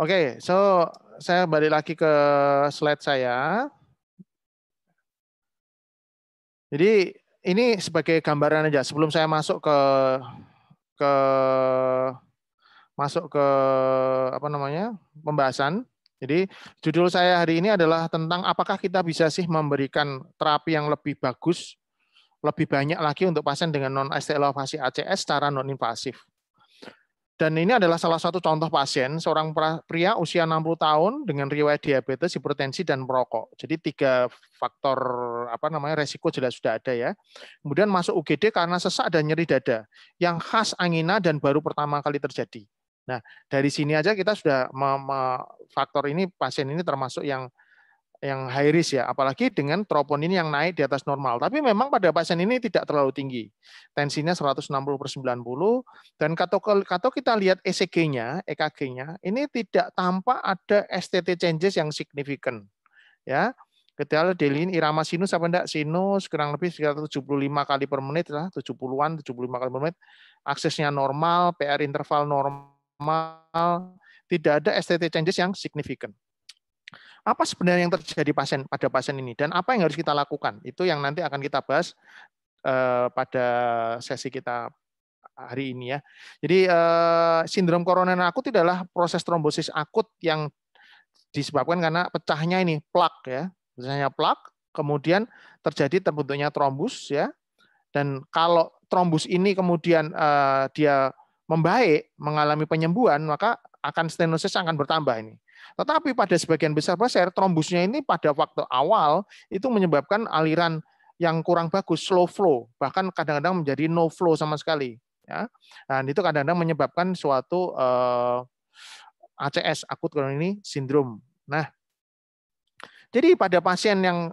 Oke, okay, so saya balik lagi ke slide saya. Jadi ini sebagai gambaran aja sebelum saya masuk ke ke masuk ke apa namanya? pembahasan. Jadi judul saya hari ini adalah tentang apakah kita bisa sih memberikan terapi yang lebih bagus, lebih banyak lagi untuk pasien dengan non-estelovasi ACS secara non-invasif. Dan ini adalah salah satu contoh pasien, seorang pria usia 60 tahun dengan riwayat diabetes, hipertensi, dan merokok. Jadi tiga faktor apa namanya resiko jelas sudah ada ya. Kemudian masuk UGD karena sesak dan nyeri dada, yang khas angina dan baru pertama kali terjadi. Nah, dari sini aja kita sudah faktor ini pasien ini termasuk yang yang high risk ya, apalagi dengan troponin yang naik di atas normal. Tapi memang pada pasien ini tidak terlalu tinggi. Tensinya 160 per 90, dan kalau kita lihat ECG-nya, EKG-nya, ini tidak tampak ada STT changes yang signifikan. Ya, gejala delin irama sinus apa enggak? Sinus kurang lebih sekitar 75 kali per menit lah, 70-an, 75 kali per menit. Aksesnya normal, PR interval normal, tidak ada STT changes yang signifikan apa sebenarnya yang terjadi pasien pada pasien ini dan apa yang harus kita lakukan itu yang nanti akan kita bahas eh, pada sesi kita hari ini ya. Jadi eh, sindrom koroner akut adalah proses trombosis akut yang disebabkan karena pecahnya ini plak ya, pecahnya plak, kemudian terjadi terbentuknya trombus ya. Dan kalau trombus ini kemudian eh, dia membaik, mengalami penyembuhan, maka akan stenosis akan bertambah ini. Tetapi pada sebagian besar pasir, trombusnya ini pada waktu awal itu menyebabkan aliran yang kurang bagus, slow flow, bahkan kadang-kadang menjadi no flow sama sekali. Ya. Dan itu kadang-kadang menyebabkan suatu uh, eh, ACS, akut ini sindrom Nah, jadi pada pasien yang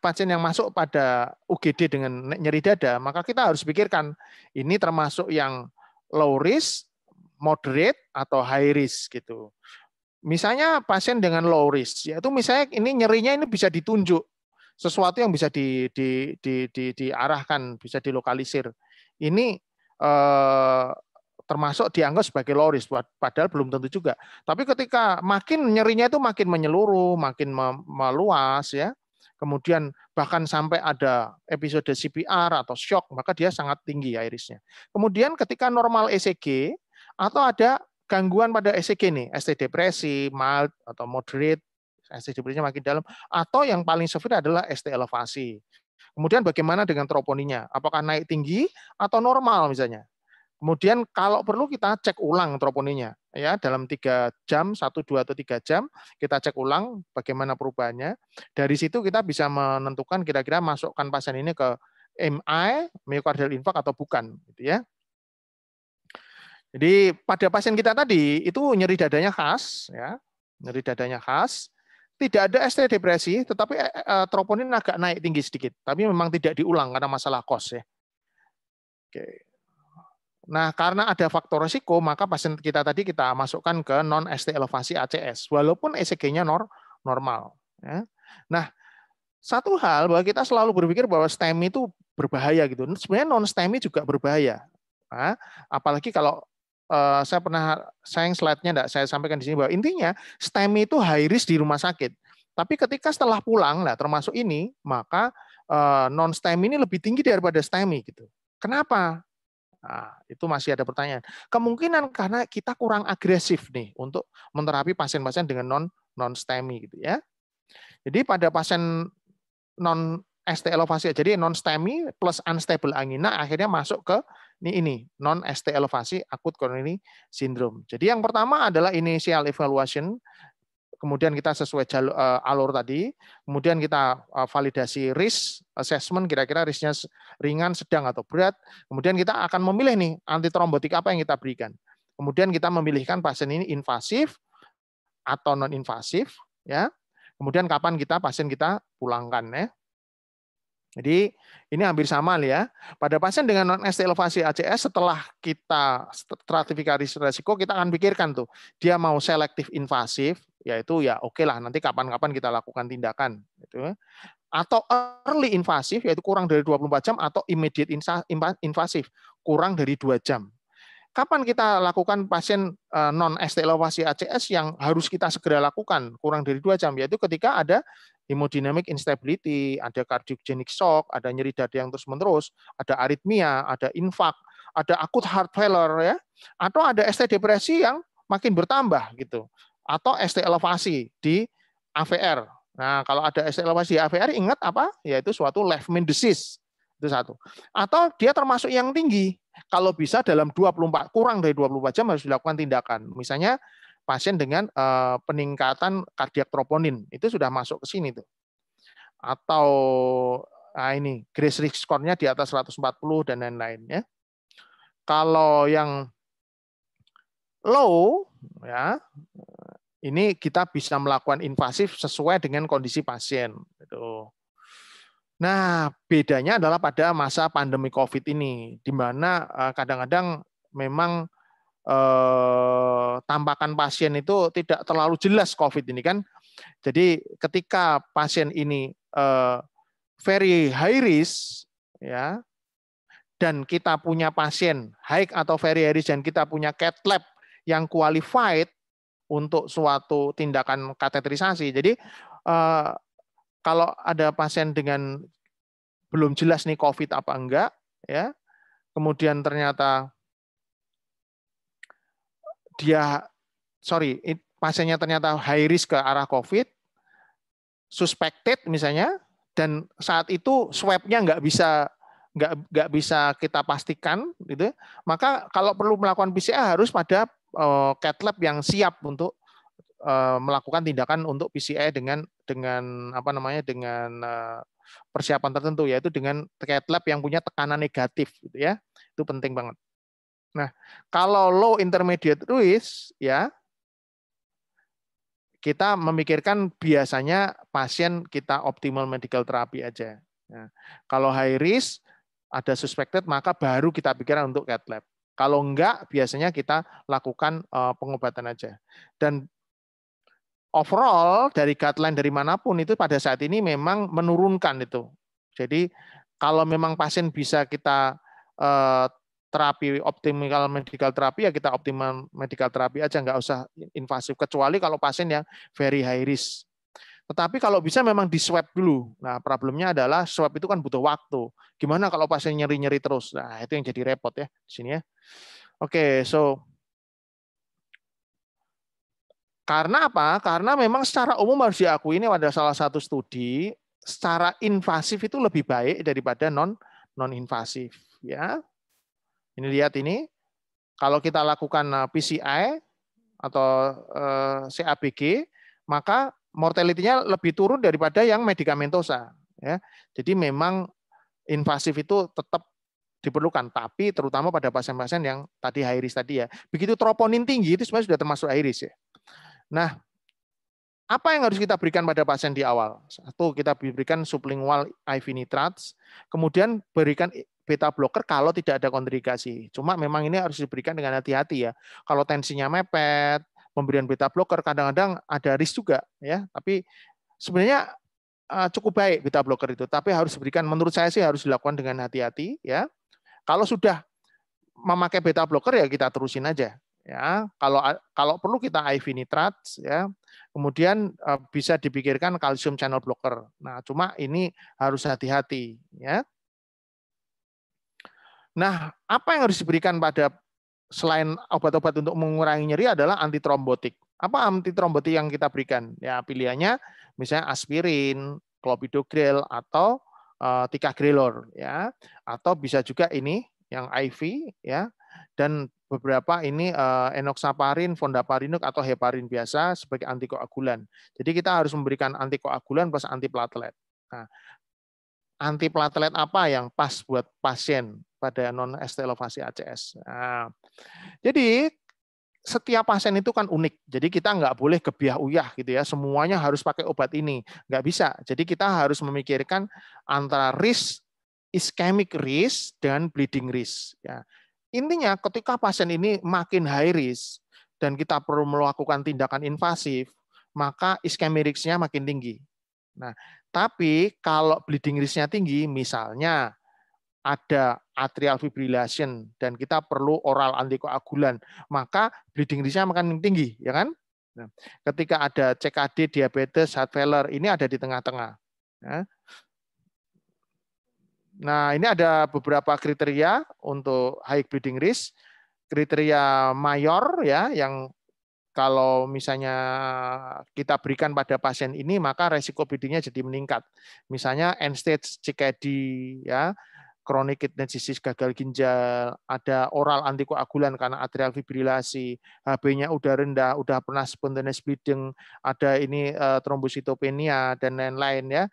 pasien yang masuk pada UGD dengan nyeri dada, maka kita harus pikirkan ini termasuk yang low risk, moderate atau high risk gitu. Misalnya pasien dengan low risk, yaitu misalnya ini nyerinya ini bisa ditunjuk sesuatu yang bisa di, di, di, di, diarahkan, bisa dilokalisir. Ini eh, termasuk dianggap sebagai low risk, padahal belum tentu juga. Tapi ketika makin nyerinya itu makin menyeluruh, makin meluas ya, kemudian bahkan sampai ada episode CPR atau shock, maka dia sangat tinggi irisnya. Kemudian ketika normal ECG atau ada gangguan pada ECG nih, ST depresi, mild atau moderate, ST depresinya makin dalam, atau yang paling severe adalah ST elevasi. Kemudian bagaimana dengan troponinya? Apakah naik tinggi atau normal misalnya? Kemudian kalau perlu kita cek ulang troponinya ya dalam tiga jam satu dua atau tiga jam kita cek ulang bagaimana perubahannya. Dari situ kita bisa menentukan kira-kira masukkan pasien ini ke MI myocardial infarct atau bukan gitu ya. Jadi pada pasien kita tadi itu nyeri dadanya khas, ya, nyeri dadanya khas, tidak ada ST depresi, tetapi eh, eh, troponin agak naik tinggi sedikit. Tapi memang tidak diulang karena masalah kos ya. Oke. Nah, karena ada faktor risiko, maka pasien kita tadi kita masukkan ke non ST elevasi ACS, walaupun ECG-nya nor normal. Ya. Nah, satu hal bahwa kita selalu berpikir bahwa STEMI itu berbahaya gitu. Sebenarnya non STEMI juga berbahaya. Nah, apalagi kalau Eh, saya pernah sayang slide-nya enggak saya sampaikan di sini bahwa intinya STEMI itu high risk di rumah sakit. Tapi ketika setelah pulang, lah termasuk ini, maka eh, non STEM ini lebih tinggi daripada STEMI gitu. Kenapa? Nah, itu masih ada pertanyaan. Kemungkinan karena kita kurang agresif nih untuk menerapi pasien-pasien dengan non non STEMI gitu ya. Jadi pada pasien non ST elevasi, jadi non STEMI plus unstable angina akhirnya masuk ke ini ini non ST elevasi akut coronary sindrom. Jadi yang pertama adalah initial evaluation kemudian kita sesuai jalur, uh, alur tadi, kemudian kita uh, validasi risk assessment kira-kira risknya ringan, sedang atau berat, kemudian kita akan memilih nih antitrombotik apa yang kita berikan. Kemudian kita memilihkan pasien ini invasif atau non invasif, ya. Kemudian kapan kita pasien kita pulangkan ya. Jadi ini hampir sama ya. Pada pasien dengan non ST elevasi ACS setelah kita stratifikasi resiko kita akan pikirkan tuh dia mau selektif invasif yaitu ya oke okay lah nanti kapan-kapan kita lakukan tindakan gitu. Ya. Atau early invasif yaitu kurang dari 24 jam atau immediate invasif kurang dari 2 jam. Kapan kita lakukan pasien eh, non ST elevasi ACS yang harus kita segera lakukan kurang dari 2 jam yaitu ketika ada hemodynamic instability, ada cardiogenic shock, ada nyeri dada yang terus-menerus, ada aritmia, ada infak, ada akut heart failure ya, atau ada ST depresi yang makin bertambah gitu, atau ST elevasi di AVR. Nah, kalau ada ST elevasi di AVR ingat apa? Yaitu suatu left main disease. Itu satu. Atau dia termasuk yang tinggi. Kalau bisa dalam 24 kurang dari 24 jam harus dilakukan tindakan. Misalnya pasien dengan uh, peningkatan kardiak troponin itu sudah masuk ke sini tuh. Atau nah ini grace risk score-nya di atas 140 dan lain-lain ya. Kalau yang low ya ini kita bisa melakukan invasif sesuai dengan kondisi pasien itu. Nah, bedanya adalah pada masa pandemi Covid ini di mana kadang-kadang memang eh, tampakan pasien itu tidak terlalu jelas COVID ini kan. Jadi ketika pasien ini eh, very high risk ya dan kita punya pasien high atau very high risk dan kita punya cat lab yang qualified untuk suatu tindakan kateterisasi. Jadi eh, kalau ada pasien dengan belum jelas nih COVID apa enggak, ya, kemudian ternyata dia sorry pasiennya ternyata high risk ke arah COVID, suspected misalnya, dan saat itu swabnya nggak bisa nggak nggak bisa kita pastikan gitu ya. maka kalau perlu melakukan PCR harus pada uh, cat lab yang siap untuk eh, melakukan tindakan untuk PCR dengan dengan apa namanya dengan eh, persiapan tertentu yaitu dengan cat lab yang punya tekanan negatif gitu ya itu penting banget Nah, kalau low intermediate risk ya kita memikirkan biasanya pasien kita optimal medical therapy aja. Ya. kalau high risk ada suspected maka baru kita pikirkan untuk cat lab. Kalau enggak biasanya kita lakukan eh, pengobatan aja. Dan overall dari guideline dari manapun itu pada saat ini memang menurunkan itu. Jadi kalau memang pasien bisa kita eh, terapi optimal medical terapi ya kita optimal medical terapi aja nggak usah invasif kecuali kalau pasien yang very high risk. Tetapi kalau bisa memang di swab dulu. Nah, problemnya adalah swab itu kan butuh waktu. Gimana kalau pasien nyeri-nyeri terus? Nah, itu yang jadi repot ya di sini ya. Oke, okay, so karena apa? Karena memang secara umum harus diakui ini pada salah satu studi secara invasif itu lebih baik daripada non non invasif ya. Ini lihat ini, kalau kita lakukan eh, PCI atau eh, CABG, maka mortality-nya lebih turun daripada yang medikamentosa. Ya. Jadi memang invasif itu tetap diperlukan, tapi terutama pada pasien-pasien yang tadi high risk tadi ya. Begitu troponin tinggi itu sebenarnya sudah termasuk high risk ya. Nah, apa yang harus kita berikan pada pasien di awal? Satu, kita berikan sublingual IV nitrats, kemudian berikan beta blocker kalau tidak ada kontrikasi, Cuma memang ini harus diberikan dengan hati-hati ya. Kalau tensinya mepet, pemberian beta blocker kadang-kadang ada risk juga ya. Tapi sebenarnya eh, cukup baik beta blocker itu, tapi harus diberikan menurut saya sih harus dilakukan dengan hati-hati ya. Kalau sudah memakai beta blocker ya kita terusin aja ya. Kalau kalau perlu kita IV nitrat ya. Kemudian eh, bisa dipikirkan kalsium channel blocker. Nah, cuma ini harus hati-hati ya Nah, apa yang harus diberikan pada selain obat-obat untuk mengurangi nyeri adalah antitrombotik. Apa antitrombotik yang kita berikan? Ya, pilihannya misalnya aspirin, clopidogrel atau uh, ticagrelor ya, atau bisa juga ini yang IV ya dan beberapa ini eh, enoxaparin, fondaparinuk atau heparin biasa sebagai antikoagulan. Jadi kita harus memberikan antikoagulan plus antiplatelet. Nah, antiplatelet apa yang pas buat pasien pada non estelofasi ACS. Nah, jadi setiap pasien itu kan unik. Jadi kita nggak boleh gebiah uyah gitu ya. Semuanya harus pakai obat ini. Nggak bisa. Jadi kita harus memikirkan antara risk ischemic risk dan bleeding risk. Ya. Intinya ketika pasien ini makin high risk dan kita perlu melakukan tindakan invasif, maka ischemic risk-nya makin tinggi. Nah, tapi kalau bleeding risk-nya tinggi, misalnya ada atrial fibrillation dan kita perlu oral antikoagulan, maka bleeding risk-nya akan tinggi, ya kan? Nah, ketika ada CKD, diabetes, heart failure, ini ada di tengah-tengah. Ya. Nah, ini ada beberapa kriteria untuk high bleeding risk. Kriteria mayor ya, yang kalau misalnya kita berikan pada pasien ini maka resiko bleedingnya jadi meningkat. Misalnya end stage CKD ya, kronik disease gagal ginjal, ada oral antikoagulan karena atrial fibrilasi, HB-nya udah rendah, udah pernah spontaneous bleeding, ada ini uh, eh, trombositopenia dan lain-lain ya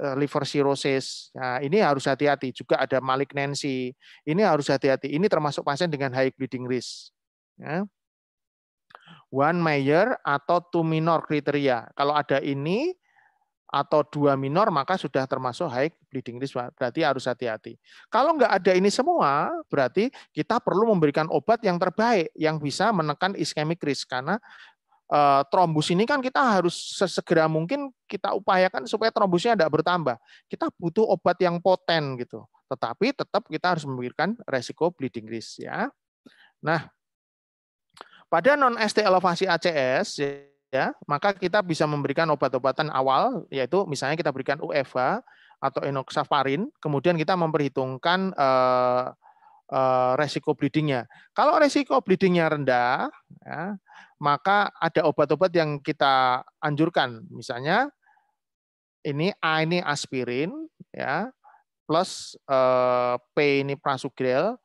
eh, liver cirrhosis. Nah, ini harus hati-hati. Juga ada malignancy. Ini harus hati-hati. Ini termasuk pasien dengan high bleeding risk. Ya. One major atau two minor kriteria. Kalau ada ini, atau dua minor maka sudah termasuk high bleeding risk berarti harus hati-hati. Kalau nggak ada ini semua berarti kita perlu memberikan obat yang terbaik yang bisa menekan ischemic risk karena e, eh, trombus ini kan kita harus sesegera mungkin kita upayakan supaya trombusnya tidak bertambah. Kita butuh obat yang poten gitu. Tetapi tetap kita harus memberikan resiko bleeding risk ya. Nah, pada non ST elevasi ACS ya, maka kita bisa memberikan obat-obatan awal yaitu misalnya kita berikan UEFA atau enoxaparin, kemudian kita memperhitungkan eh, eh, resiko bleedingnya. Kalau resiko bleedingnya rendah, ya, maka ada obat-obat yang kita anjurkan, misalnya ini A ini aspirin, ya, plus eh, P ini prasugrel,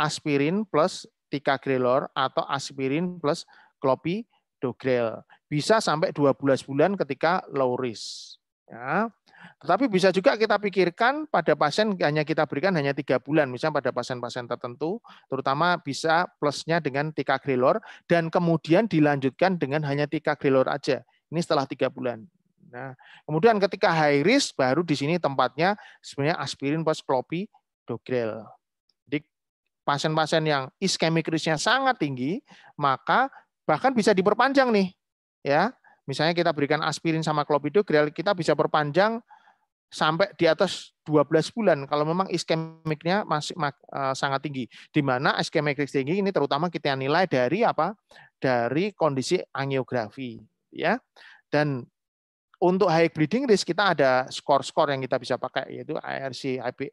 aspirin plus ticagrelor atau aspirin plus klopi dogrel. Bisa sampai 12 bulan ketika low risk. Ya. Tetapi bisa juga kita pikirkan pada pasien hanya kita berikan hanya tiga bulan, misalnya pada pasien-pasien tertentu, terutama bisa plusnya dengan ticagrelor dan kemudian dilanjutkan dengan hanya ticagrelor aja. Ini setelah tiga bulan. Nah, kemudian ketika high risk baru di sini tempatnya sebenarnya aspirin plus klopi dogrel. Jadi pasien-pasien yang iskemik risknya sangat tinggi, maka Bahkan bisa diperpanjang nih. Ya. Misalnya kita berikan aspirin sama klopidogrel, kita bisa perpanjang sampai di atas 12 bulan kalau memang iskemiknya masih uh, sangat tinggi. Di mana iskemik tinggi ini terutama kita nilai dari apa? Dari kondisi angiografi, ya. Dan untuk high bleeding risk kita ada skor-skor yang kita bisa pakai yaitu ARC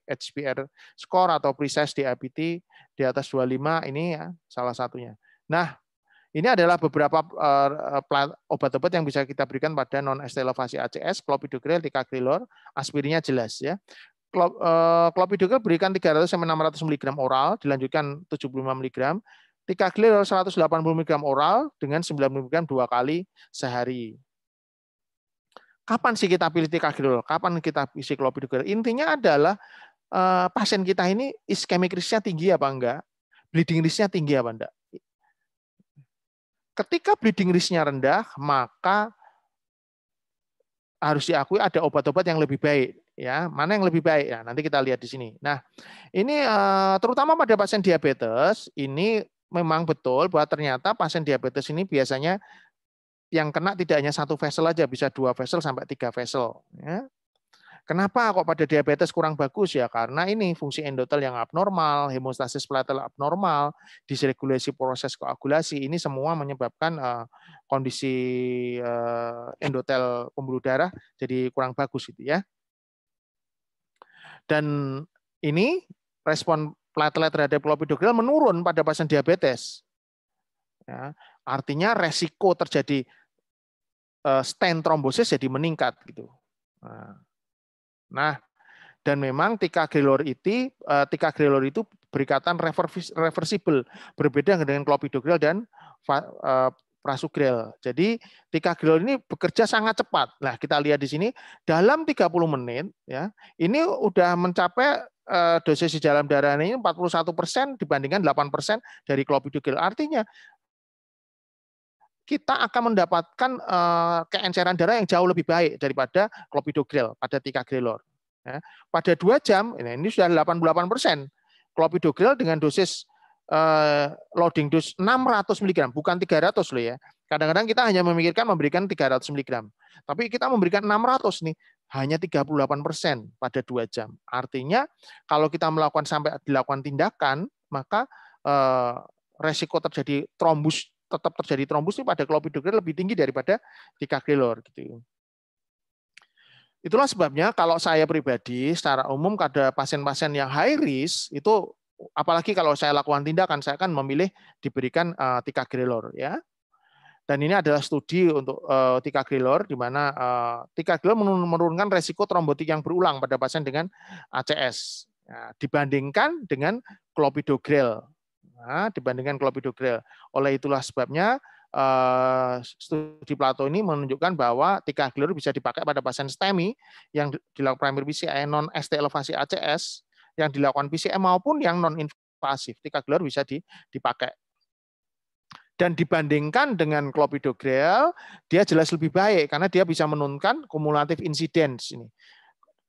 hpr skor atau precise DAPT di atas 25 ini ya salah satunya. Nah, ini adalah beberapa eh, eh, obat-obat yang bisa kita berikan pada non estelofasi ACS, clopidogrel, ticagrelor, aspirinnya jelas ya. Eh, clopidogrel berikan 300 sampai 600 mg oral, dilanjutkan 75 mg. Ticagrelor 180 mg oral dengan 90 mg dua kali sehari. Kapan sih kita pilih ticagrelor? Kapan kita isi clopidogrel? Intinya adalah pasien kita ini iskemik risknya tinggi apa enggak? Bleeding risknya tinggi apa enggak? Ketika bleeding risk-nya rendah, maka harus diakui ada obat-obat yang lebih baik ya mana yang lebih baik ya nanti kita lihat di sini nah ini eh, terutama pada pasien diabetes ini memang betul bahwa ternyata pasien diabetes ini biasanya yang kena tidak hanya satu vessel aja bisa dua vessel sampai tiga vessel ya Kenapa kok pada diabetes kurang bagus ya? Karena ini fungsi endotel yang abnormal, hemostasis platelet abnormal, disregulasi proses koagulasi, ini semua menyebabkan uh, kondisi uh, endotel pembuluh darah jadi kurang bagus itu ya. Dan ini respon platelet terhadap klopidogrel menurun pada pasien diabetes. Ya, artinya resiko terjadi uh, eh, stent trombosis jadi meningkat gitu. Nah Nah, dan memang tika grelor itu eh, tika grelor itu berikatan reversible berbeda dengan clopidogrel dan eh, prasugrel. Jadi tika grelor ini bekerja sangat cepat. Nah, kita lihat di sini dalam 30 menit ya, ini sudah mencapai eh, dosis di dalam darah ini 41% dibandingkan 8% dari clopidogrel. Artinya kita akan mendapatkan uh, keenceran darah yang jauh lebih baik daripada clopidogrel pada tiga Ya. Pada dua jam, ini sudah 88 persen clopidogrel dengan dosis uh, loading dose 600 mg, bukan 300 loh ya. Kadang-kadang kita hanya memikirkan memberikan 300 mg, tapi kita memberikan 600 nih, hanya 38 persen pada dua jam. Artinya kalau kita melakukan sampai dilakukan tindakan, maka uh, resiko terjadi trombus tetap terjadi trombus itu pada klopidogrel lebih tinggi daripada di gitu. Itulah sebabnya kalau saya pribadi secara umum pada pasien-pasien yang high risk itu apalagi kalau saya lakukan tindakan saya akan memilih diberikan uh, eh, ticagrelor ya. Dan ini adalah studi untuk uh, eh, ticagrelor di mana uh, eh, ticagrelor menurunkan resiko trombotik yang berulang pada pasien dengan ACS ya, nah, dibandingkan dengan clopidogrel Nah, dibandingkan Clopidogrel. Oleh itulah sebabnya Uh, studi Plato ini menunjukkan bahwa ticagrelor bisa dipakai pada pasien STEMI yang dilakukan primary PCI non ST elevasi ACS yang dilakukan PCI maupun yang non invasif. Ticagrelor bisa dipakai. Dan dibandingkan dengan clopidogrel, dia jelas lebih baik karena dia bisa menurunkan kumulatif insiden ini.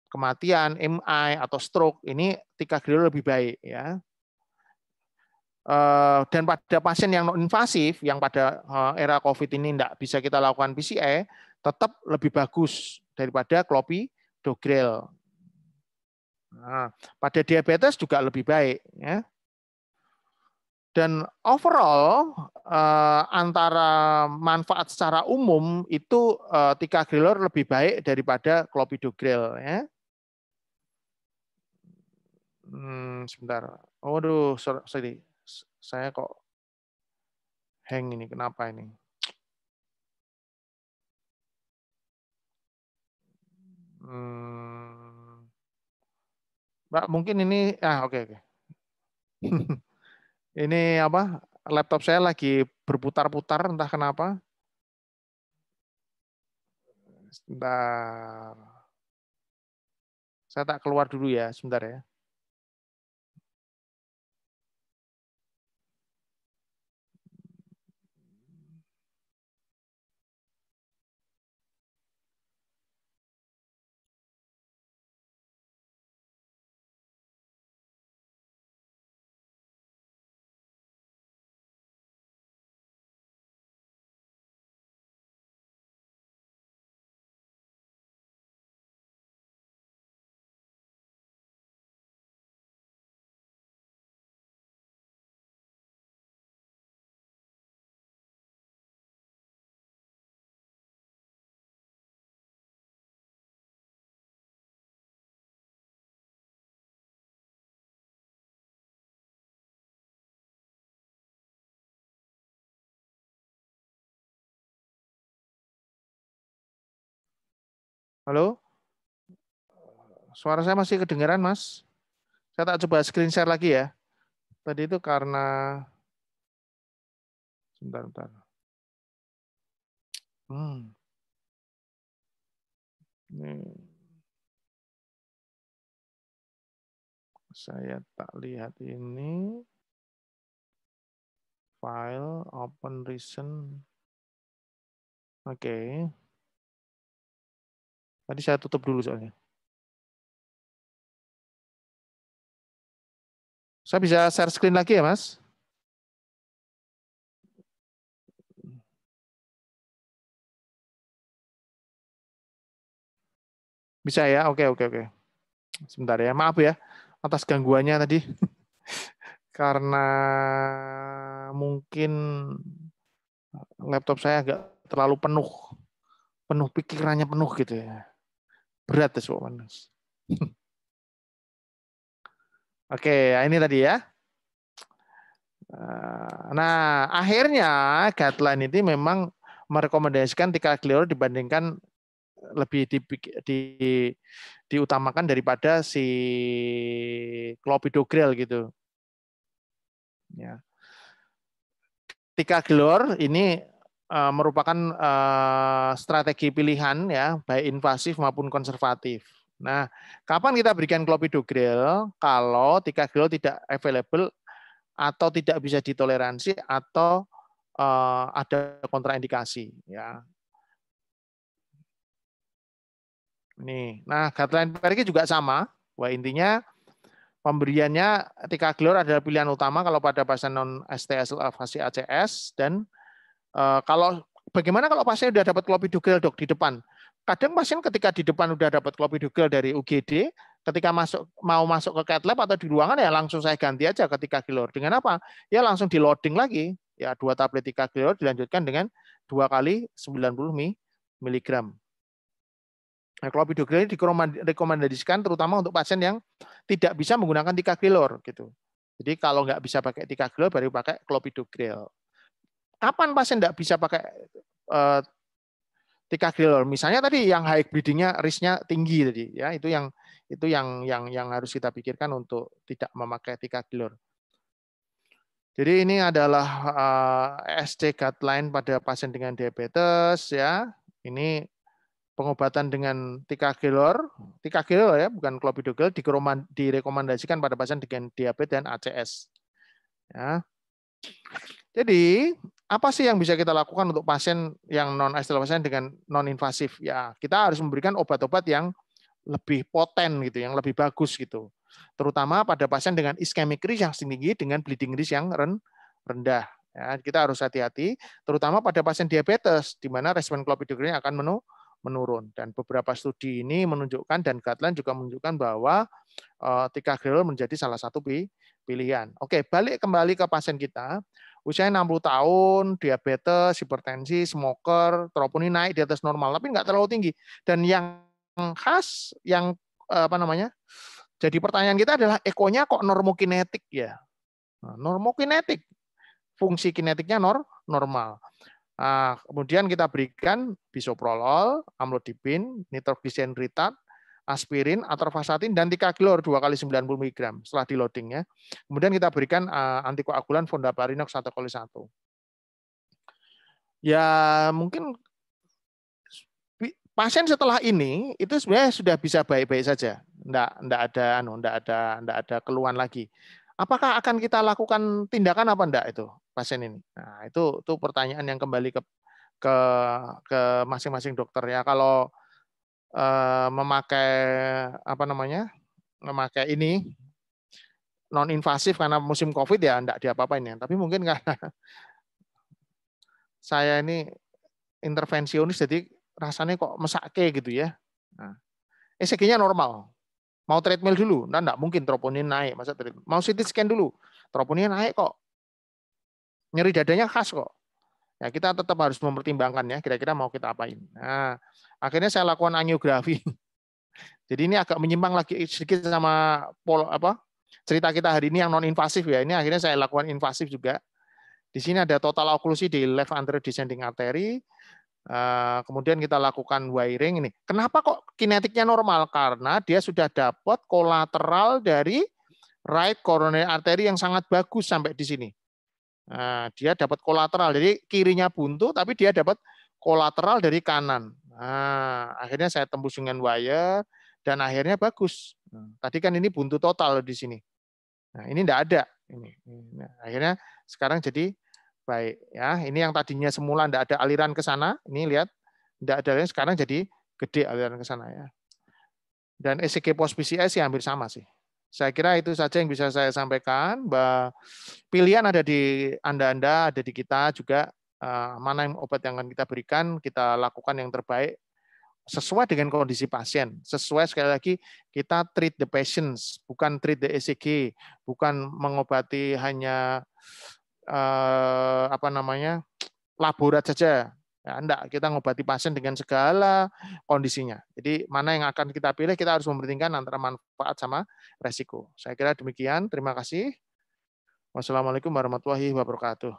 Kematian, MI atau stroke ini tiga lebih baik ya. Eh, dan pada pasien yang non invasif yang pada eh, era COVID ini tidak bisa kita lakukan PCE, tetap lebih bagus daripada clopidogrel. Nah, pada diabetes juga lebih baik. Ya. Dan overall eh, antara manfaat secara umum itu eh, ticagrelor lebih baik daripada clopidogrel. Ya. Hmm, sebentar. Oh, aduh, sorry saya kok hang ini, kenapa ini? Hmm, Mbak, mungkin ini, ah oke okay, oke. Okay. ini apa, laptop saya lagi berputar-putar entah kenapa. Sebentar. Saya tak keluar dulu ya, sebentar ya. Halo? Suara saya masih kedengaran, Mas? Saya tak coba screen share lagi ya. Tadi itu karena... Sebentar, sebentar Hmm. Ini. Saya tak lihat ini. File, open recent. Oke. Okay. Tadi saya tutup dulu soalnya. Saya bisa share screen lagi ya, Mas? Bisa ya? Oke, oke, oke. Sebentar ya. Maaf ya atas gangguannya tadi. Karena mungkin laptop saya agak terlalu penuh. Penuh pikirannya penuh gitu ya. Berat ya Sobat Manus. Oke, nah, ini tadi ya. Eh, nah, akhirnya guideline ini memang merekomendasikan tikal kilo dibandingkan lebih di, di, diutamakan daripada si clopidogrel gitu. Ya. Tikal kilo ini Eh, merupakan eh, strategi pilihan ya baik invasif maupun konservatif. Nah, kapan kita berikan clopidogrel kalau ticagrelor tidak available atau tidak bisa ditoleransi atau eh, ada kontraindikasi ya. Nih, nah guideline pergi juga sama. Wah intinya pemberiannya ticagrelor adalah pilihan utama kalau pada pasien non STSL ACS dan Eh, kalau bagaimana kalau pasien sudah dapat clopidogrel dok di depan? Kadang pasien ketika di depan sudah dapat clopidogrel dari UGD, ketika masuk mau masuk ke cat lab atau di ruangan ya langsung saya ganti aja ketika kilor. Dengan apa? Ya langsung di loading lagi. Ya dua tablet tiga kilor dilanjutkan dengan dua kali 90 miligram. Nah, clopidogrel ini direkomendasikan terutama untuk pasien yang tidak bisa menggunakan tiga kilor gitu. Jadi kalau nggak bisa pakai tiga kilor baru pakai clopidogrel kapan pasien tidak bisa pakai eh, ticagrelor? Misalnya tadi yang high bleedingnya risknya tinggi tadi, ya itu yang itu yang yang yang harus kita pikirkan untuk tidak memakai ticagrelor. Jadi ini adalah eh, SC guideline pada pasien dengan diabetes, ya. Ini pengobatan dengan ticagrelor, ticagrelor ya, bukan clopidogrel direkomendasikan pada pasien dengan diabetes dan ACS. Ya. Jadi apa sih yang bisa kita lakukan untuk pasien yang non pasien dengan non invasif? Ya, kita harus memberikan obat-obat yang lebih poten gitu, yang lebih bagus gitu. Terutama pada pasien dengan ischemic risk yang tinggi dengan bleeding risk yang rendah. Ya, kita harus hati-hati, terutama pada pasien diabetes di mana respon clopidogrelnya akan menurun dan beberapa studi ini menunjukkan dan guideline juga menunjukkan bahwa uh, ticagrelor menjadi salah satu pilihan. Oke, balik kembali ke pasien kita usianya 60 tahun, diabetes, hipertensi, smoker, troponin naik di atas normal, tapi nggak terlalu tinggi. Dan yang khas, yang eh, apa namanya? Jadi pertanyaan kita adalah ekonya kok normokinetik ya? Nah, normokinetik, fungsi kinetiknya nor normal. Nah, kemudian kita berikan bisoprolol, amlodipin, nitroglycerin ritat, aspirin, atorvastatin, dan tikakilor 2 kali 90 mg setelah di loading. Ya. Kemudian kita berikan eh, antikoagulan fondaparinux 1 kali 1. Ya mungkin pasien setelah ini itu sebenarnya sudah bisa baik-baik saja. Enggak, enggak ada anu, enggak ada enggak ada keluhan lagi. Apakah akan kita lakukan tindakan apa enggak itu pasien ini? Nah, itu itu pertanyaan yang kembali ke ke ke masing-masing dokter ya. Kalau Eh, memakai apa namanya memakai ini non invasif karena musim covid ya tidak diapa-apain ya tapi mungkin karena saya ini intervensionis jadi rasanya kok mesake gitu ya nah, eh, nya normal mau treadmill dulu nah enggak mungkin troponin naik masa treadmill. mau CT scan dulu troponin naik kok nyeri dadanya khas kok Ya, kita tetap harus mempertimbangkannya, kira-kira mau kita apain. Nah, akhirnya saya lakukan angiografi. Jadi ini agak menyimpang lagi sedikit sama pol, apa cerita kita hari ini yang non invasif ya. Ini akhirnya saya lakukan invasif juga. Di sini ada total oklusi di left anterior descending artery. Eh, kemudian kita lakukan wiring ini. Kenapa kok kinetiknya normal? Karena dia sudah dapat kolateral dari right coronary artery yang sangat bagus sampai di sini. Nah, dia dapat kolateral. dari kirinya buntu, tapi dia dapat kolateral dari kanan. Nah, akhirnya saya tembus dengan wire, dan akhirnya bagus. Nah, tadi kan ini buntu total di sini. Nah, ini tidak ada. Ini. Nah, akhirnya sekarang jadi baik. ya Ini yang tadinya semula tidak ada aliran ke sana. Ini lihat, tidak ada aliran. Sekarang jadi gede aliran ke sana. ya Dan ECG post PCS ya hampir sama sih. Saya kira itu saja yang bisa saya sampaikan. pilihan ada di Anda-Anda, ada di kita juga. Eh, mana yang obat yang akan kita berikan, kita lakukan yang terbaik sesuai dengan kondisi pasien. Sesuai sekali lagi, kita treat the patients, bukan treat the ECG, bukan mengobati hanya eh, apa namanya laborat saja Ya, enggak, kita ngobati pasien dengan segala kondisinya. Jadi mana yang akan kita pilih, kita harus mempertimbangkan antara manfaat sama resiko. Saya kira demikian. Terima kasih. Wassalamualaikum warahmatullahi wabarakatuh.